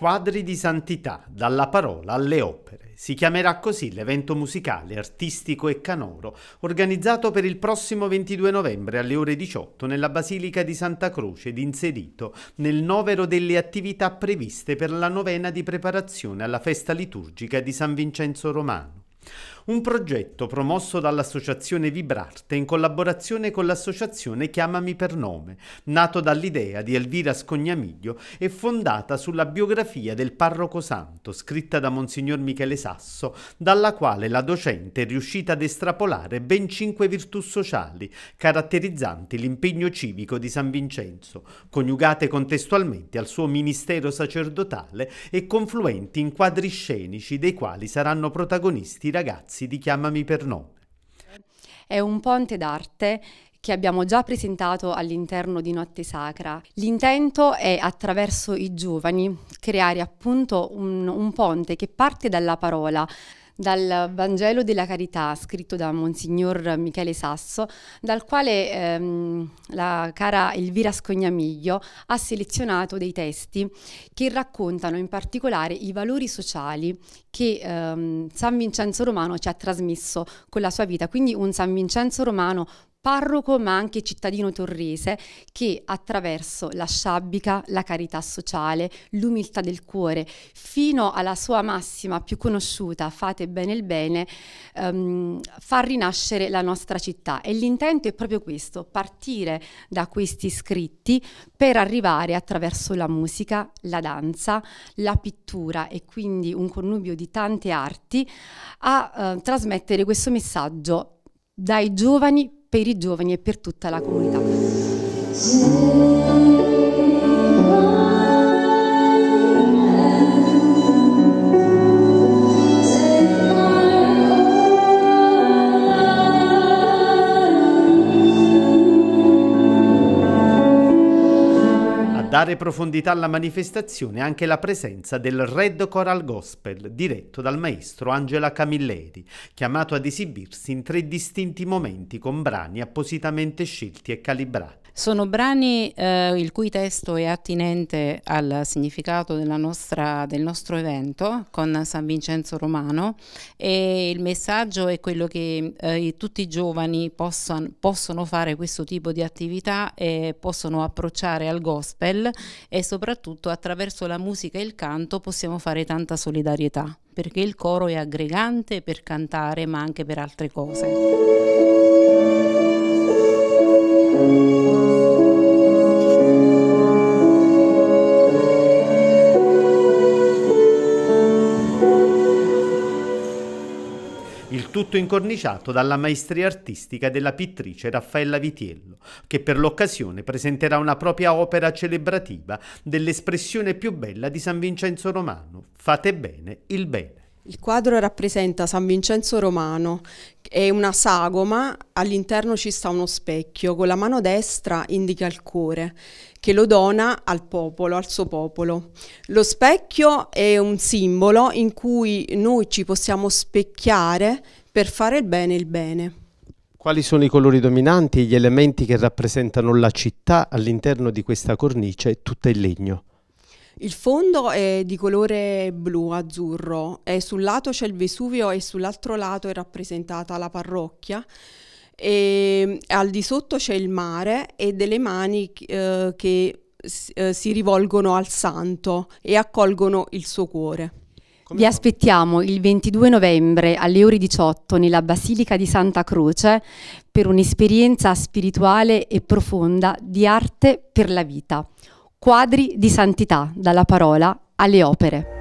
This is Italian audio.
Quadri di santità, dalla parola alle opere. Si chiamerà così l'evento musicale, artistico e canoro, organizzato per il prossimo 22 novembre alle ore 18 nella Basilica di Santa Croce ed inserito nel novero delle attività previste per la novena di preparazione alla festa liturgica di San Vincenzo Romano. Un progetto promosso dall'associazione Vibrarte in collaborazione con l'associazione Chiamami per nome, nato dall'idea di Elvira Scognamiglio e fondata sulla biografia del parroco santo scritta da Monsignor Michele Sasso, dalla quale la docente è riuscita ad estrapolare ben cinque virtù sociali caratterizzanti l'impegno civico di San Vincenzo, coniugate contestualmente al suo ministero sacerdotale e confluenti in quadri scenici dei quali saranno protagonisti i ragazzi ragazzi di Chiamami per nome. È un ponte d'arte che abbiamo già presentato all'interno di Notte Sacra. L'intento è attraverso i giovani creare appunto un, un ponte che parte dalla parola, dal Vangelo della Carità scritto da Monsignor Michele Sasso, dal quale ehm, la cara Elvira Scognamiglio ha selezionato dei testi che raccontano in particolare i valori sociali che ehm, San Vincenzo Romano ci ha trasmesso con la sua vita, quindi un San Vincenzo Romano parroco ma anche cittadino torrese che attraverso la sciabica, la carità sociale, l'umiltà del cuore, fino alla sua massima più conosciuta, fate bene il bene, um, fa rinascere la nostra città. E l'intento è proprio questo, partire da questi scritti per arrivare attraverso la musica, la danza, la pittura e quindi un connubio di tante arti a uh, trasmettere questo messaggio dai giovani per i giovani e per tutta la comunità. Dare profondità alla manifestazione anche la presenza del Red Choral Gospel, diretto dal maestro Angela Camilleri, chiamato ad esibirsi in tre distinti momenti con brani appositamente scelti e calibrati. Sono brani eh, il cui testo è attinente al significato nostra, del nostro evento con San Vincenzo Romano e il messaggio è quello che eh, tutti i giovani possan, possono fare questo tipo di attività e possono approcciare al gospel e soprattutto attraverso la musica e il canto possiamo fare tanta solidarietà perché il coro è aggregante per cantare ma anche per altre cose. tutto incorniciato dalla maestria artistica della pittrice Raffaella Vitiello, che per l'occasione presenterà una propria opera celebrativa dell'espressione più bella di San Vincenzo Romano, Fate bene il bene. Il quadro rappresenta San Vincenzo Romano, è una sagoma, all'interno ci sta uno specchio, con la mano destra indica il cuore, che lo dona al popolo, al suo popolo. Lo specchio è un simbolo in cui noi ci possiamo specchiare per fare il bene il bene. Quali sono i colori dominanti e gli elementi che rappresentano la città all'interno di questa cornice tutta in legno? Il fondo è di colore blu-azzurro e sul lato c'è il Vesuvio e sull'altro lato è rappresentata la parrocchia e al di sotto c'è il mare e delle mani eh, che eh, si rivolgono al santo e accolgono il suo cuore. Come Vi fa? aspettiamo il 22 novembre alle ore 18 nella Basilica di Santa Croce per un'esperienza spirituale e profonda di arte per la vita. Quadri di santità, dalla parola alle opere.